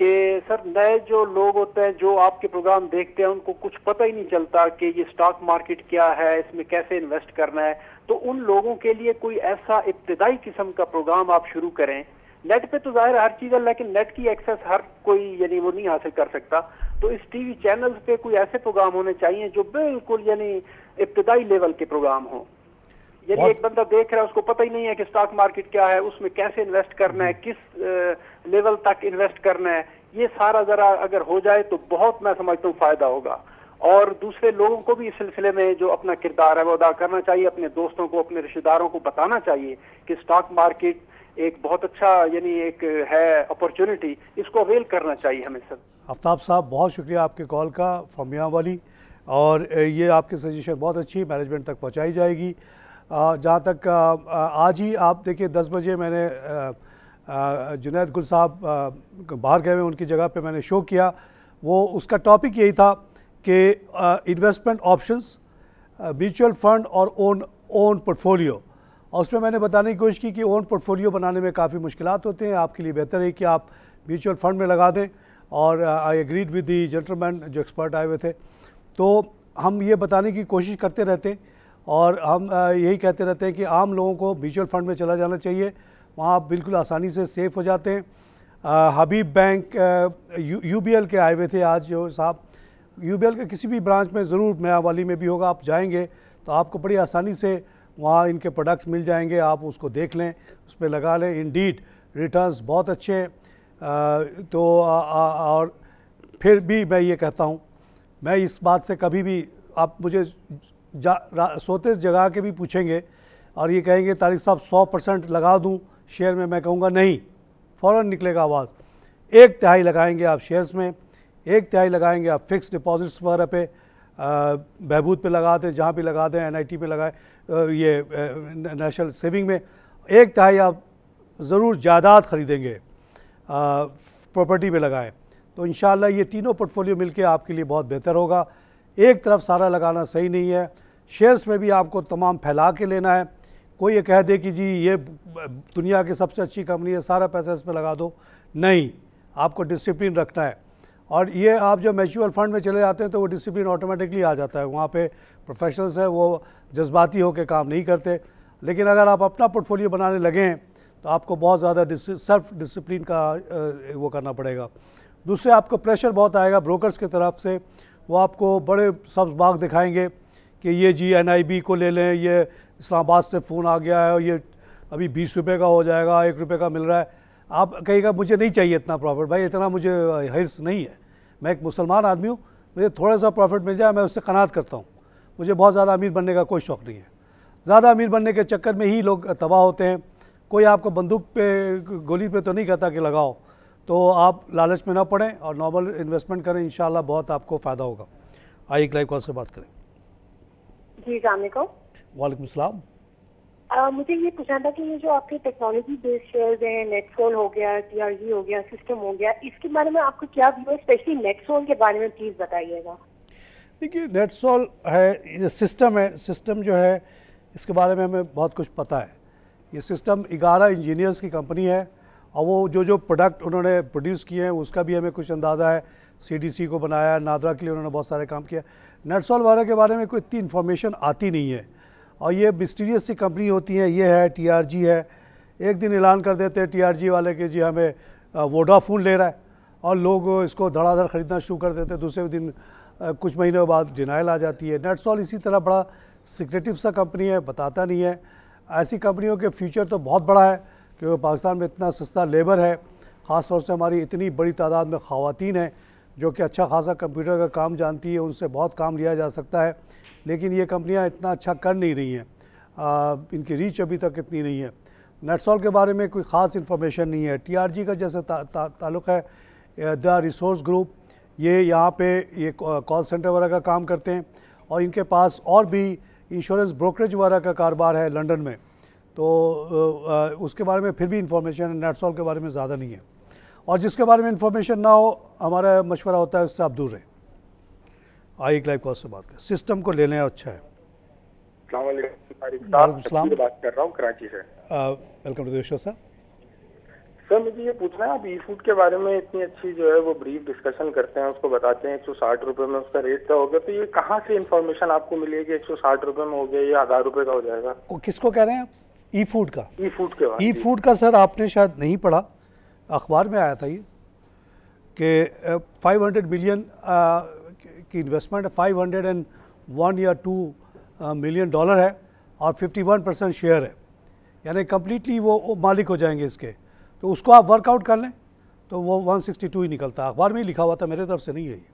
कि सर नए जो लोग होते हैं जो आपके प्रोग्राम देखते हैं उनको कुछ पता ही नहीं चलता कि ये स्टॉक मार्केट क्या है इसमें कैसे इन्वेस्ट करना है तो उन लोगों के लिए कोई ऐसा इब्तदाई किस्म का प्रोग्राम आप शुरू करें नेट पे तो जाहिर हर चीज़ है लेकिन नेट की एक्सेस हर कोई यानी वो नहीं हासिल कर सकता तो इस टीवी चैनल्स पे कोई ऐसे प्रोग्राम होने चाहिए जो बिल्कुल यानी इब्तदाई लेवल के प्रोग्राम हों यदि एक बंदा देख रहा है उसको पता ही नहीं है कि स्टॉक मार्केट क्या है उसमें कैसे इन्वेस्ट करना है किस लेवल तक इन्वेस्ट करना है ये सारा जरा अगर हो जाए तो बहुत मैं समझता हूँ फायदा होगा और दूसरे लोगों को भी इस सिलसिले में जो अपना किरदार है वो अदा करना चाहिए अपने दोस्तों को अपने रिश्तेदारों को बताना चाहिए कि स्टॉक मार्केट एक बहुत अच्छा यानी एक है अपॉर्चुनिटी इसको अवेल करना चाहिए हमें सर आफ्ताब साहब बहुत शुक्रिया आपके कॉल का फ्रॉम वाली और ये आपकी सजेशन बहुत अच्छी मैनेजमेंट तक पहुँचाई जाएगी जहाँ तक आज ही आप देखिए दस बजे मैंने जुनेद गुल साहब बाहर गए हुए उनकी जगह पे मैंने शो किया वो उसका टॉपिक यही था कि इन्वेस्टमेंट ऑप्शंस म्यूचुअल फ़ंड और ओन ओन पोर्टफोलियो और उसमें मैंने बताने की कोशिश की कि ओन पोर्टफोलियो बनाने में काफ़ी मुश्किल होते हैं आपके लिए बेहतर है कि आप म्यूचुअल फ़ंड में लगा दें और I agreed with the gentleman जो एक्सपर्ट आए हुए थे तो हम ये बताने की कोशिश करते रहते हैं और हम यही कहते रहते हैं कि आम लोगों को म्यूचुअल फ़ंड में चला जाना चाहिए वहाँ आप बिल्कुल आसानी से सेफ़ हो जाते हैं Habib bank U B L के आए हुए थे आज जो साहब यू बी एल के किसी भी ब्रांच में ज़रूर नया वाली में भी होगा आप जाएंगे तो आपको बड़ी आसानी से वहाँ इनके प्रोडक्ट्स मिल जाएंगे आप उसको देख लें उस पर लगा लें इन डीड रिटर्न बहुत अच्छे हैं तो आ, आ, और फिर भी मैं ये कहता हूँ मैं इस बात से कभी भी आप मुझे सोते जगा के भी पूछेंगे और ये कहेंगे तारिक साहब सौ परसेंट लगा दूँ शेयर में मैं कहूँगा नहीं फ़ौर निकलेगा आवाज़ एक तिहाई लगाएंगे आप शेयर्स में एक तिहाई लगाएंगे आप फिक्स डिपॉजिट्स वगैरह पे बहबूद पे लगा दें जहाँ पर लगा दें एन आई लगाए ये नेशनल सेविंग में एक तिहाई आप ज़रूर जायदाद ख़रीदेंगे प्रॉपर्टी पर लगाएँ तो इन ये तीनों पोर्टफोलियो मिलके आपके लिए बहुत बेहतर होगा एक तरफ सारा लगाना सही नहीं है शेयर्स में भी आपको तमाम फैला के लेना है कोई ये कह दे कि जी ये दुनिया की सबसे अच्छी कंपनी है सारा पैसा इसमें लगा दो नहीं आपको डिसिप्लिन रखना है और ये आप जब म्यूचुअल फंड में चले जाते हैं तो वो डिसिप्लिन ऑटोमेटिकली आ जाता है वहाँ पे प्रोफेशनल्स हैं वो जज्बाती होकर काम नहीं करते लेकिन अगर आप अपना पोर्टफोलियो बनाने लगें तो आपको बहुत ज़्यादा सेल्फ डिसिप्लिन का वो करना पड़ेगा दूसरे आपको प्रेशर बहुत आएगा ब्रोकर्स की तरफ से वो आपको बड़े सब्ज बाग दिखाएंगे कि ये जी एनआईबी को ले लें ये इस्लामाबाद से फ़ोन आ गया है और ये अभी बीस रुपये का हो जाएगा एक रुपये का मिल रहा है आप कहेगा मुझे नहीं चाहिए इतना प्रॉफिट भाई इतना मुझे हिस्स नहीं है मैं एक मुसलमान आदमी हूँ मुझे थोड़ा सा प्रॉफिट मिल जाए मैं उससे कनात करता हूँ मुझे बहुत ज़्यादा अमीर बनने का कोई शौक़ नहीं है ज़्यादा अमीर बनने के चक्कर में ही लोग तबाह होते हैं कोई आपको बंदूक पे गोली पे तो नहीं कहता कि लगाओ तो आप लालच में ना पड़ें और नॉर्मल इन्वेस्टमेंट करें इन बहुत आपको फ़ायदा होगा आइए लाइव कॉल से बात करें जी सलामकुम वालेकुम सलाम Uh, मुझे ये पूछना था कि ये जो आपके टेक्नोलॉजी बेस्ड शेयर्स हैं नेटसोल हो गया टीआरजी हो गया सिस्टम हो गया इसके बारे में आपको क्या व्यू है स्पेशली नेटसोल के बारे में प्लीज़ बताइएगा देखिए नेटसोल है ये सिस्टम है सिस्टम जो है इसके बारे में हमें बहुत कुछ पता है ये सिस्टम ग्यारह इंजीनियर्स की कंपनी है और वो जो जो प्रोडक्ट उन्होंने प्रोड्यूस किए हैं उसका भी हमें कुछ अंदाज़ा है सीडीसी को बनाया नादरा के लिए उन्होंने बहुत सारे काम किया नेटसॉल वगैरह के बारे में कोई इतनी इन्फॉर्मेशन आती नहीं है और ये मिस्टीरियस सी कंपनी होती हैं ये है टी है एक दिन ऐलान कर देते हैं टीआरजी वाले कि जी हमें वोडाफोन ले रहा है और लोग इसको धड़ाधड़ ख़रीदना शुरू कर देते हैं दूसरे दिन कुछ महीनों बाद डिनाइल आ जाती है नेटसॉल इसी तरह बड़ा सिक्रेटिव सा कंपनी है बताता नहीं है ऐसी कंपनियों के फ्यूचर तो बहुत बड़ा है क्योंकि पाकिस्तान में इतना सस्ता लेबर है ख़ास तौर से हमारी इतनी बड़ी तादाद में ख़वान हैं जो कि अच्छा खासा कंप्यूटर का काम जानती है उनसे बहुत काम लिया जा सकता है लेकिन ये कंपनियाँ इतना अच्छा कर नहीं रही हैं इनकी रीच अभी तक इतनी नहीं है नेटसॉल के बारे में कोई ख़ास इन्फॉर्मेशन नहीं है टी का जैसे ता, ता, ताल्लुक़ है द रिसोर्स ग्रुप ये यहाँ पे ये कॉल सेंटर वगैरह का काम करते हैं और इनके पास और भी इंश्योरेंस ब्रोकरेज वगैरह का कारोबार है लंदन में तो उसके बारे में फिर भी इंफॉर्मेशन नेटसॉल के बारे में ज़्यादा नहीं है और जिसके बारे में इंफॉर्मेशन ना हो हमारा मशवरा होता है उससे आप दूर रहें आई एक लाइफ कॉल से बात करें सिस्टम को ले लें अच्छा है welcome to show sir sir मुझे ये पूछना है आप ई फूड के बारे में इतनी अच्छी जो है वो ब्रीफ डिस्कशन करते हैं उसको बताते हैं एक सौ साठ रुपये में उसका रेट तय हो गया तो ये कहाँ से इन्फॉर्मेशन आपको मिलेगी एक सौ साठ रुपये में हो गया या हजार रुपये का हो जाएगा किसको कह रहे हैं आप ई फूड का ई फूड का ई फूड का सर आपने शायद नहीं पढ़ा अखबार में आया था ये कि 500 मिलियन की इन्वेस्टमेंट 501 या 2 मिलियन डॉलर है और 51 परसेंट शेयर है यानी कम्प्लीटली वो, वो मालिक हो जाएंगे इसके तो उसको आप वर्कआउट कर लें तो वो 162 ही निकलता है अखबार में ही लिखा हुआ था मेरे तरफ से नहीं है ये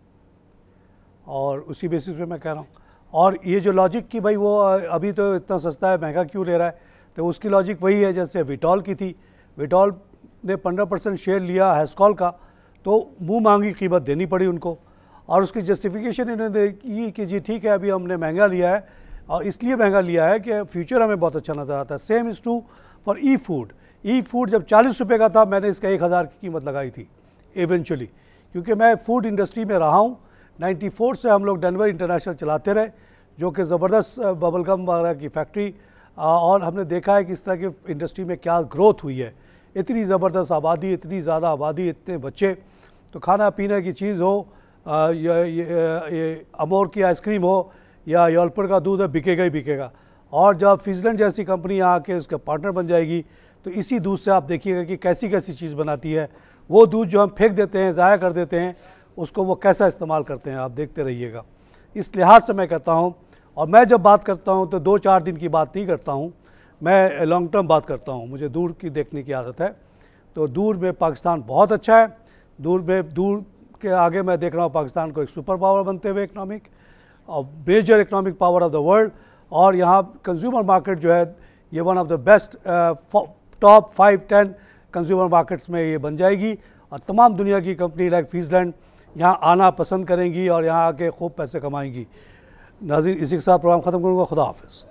और उसी बेसिस पे मैं कह रहा हूँ और ये जो लॉजिक कि भाई वो अभी तो इतना सस्ता है महंगा क्यों ले रहा है तो उसकी लॉजिक वही है जैसे विटॉल की थी विटॉल ने 15 परसेंट शेयर लिया हैस्कॉल का तो मुँह मांगी कीमत देनी पड़ी उनको और उसकी जस्टिफिकेशन इन्होंने की कि जी ठीक है अभी हमने महंगा लिया है और इसलिए महंगा लिया है कि फ्यूचर हमें बहुत अच्छा नज़र आता है same is too for E food E food जब चालीस रुपये का था मैंने इसका एक हज़ार की कीमत लगाई थी एवेंचुअली क्योंकि मैं फ़ूड इंडस्ट्री में रहा हूँ फोर से हम लोग डेनवर इंटरनेशनल चलाते रहे जो कि ज़बरदस्त बबलगम वगैरह की फैक्ट्री और हमने देखा है कि इस तरह की इंडस्ट्री में क्या ग्रोथ हुई है इतनी ज़बरदस्त आबादी इतनी ज़्यादा आबादी इतने बच्चे तो खाना पीना की चीज़ हो या ये, ये, ये अमोर की आइसक्रीम हो या योलपुर का दूध है बिकेगा ही बिकेगा और जब फिजलैंड जैसी कंपनी आके उसके पार्टनर बन जाएगी तो इसी दूध से आप देखिएगा कि कैसी कैसी चीज़ बनाती है वो दूध जो हम फेंक देते हैं ज़ाया कर देते हैं उसको वो कैसा इस्तेमाल करते हैं आप देखते रहिएगा इस लिहाज से मैं कहता हूँ और मैं जब बात करता हूँ तो दो चार दिन की बात नहीं करता हूँ मैं लॉन्ग टर्म बात करता हूँ मुझे दूर की देखने की आदत है तो दूर में पाकिस्तान बहुत अच्छा है दूर में दूर के आगे मैं देख रहा हूँ पाकिस्तान को एक सुपर पावर बनते हुए इकनॉमिक और major economic power of the world और यहाँ कंज्यूमर मार्केट जो है ये one of the best top five ten consumer markets में ये बन जाएगी और तमाम दुनिया की कंपनी लाइक फीसलैंड यहाँ आना पसंद करेंगी और यहाँ आके खूब पैसे कमाएंगी नाजिन इसी के साथ प्रोग्राम ख़त्म करूँगा खुदा हाफिज़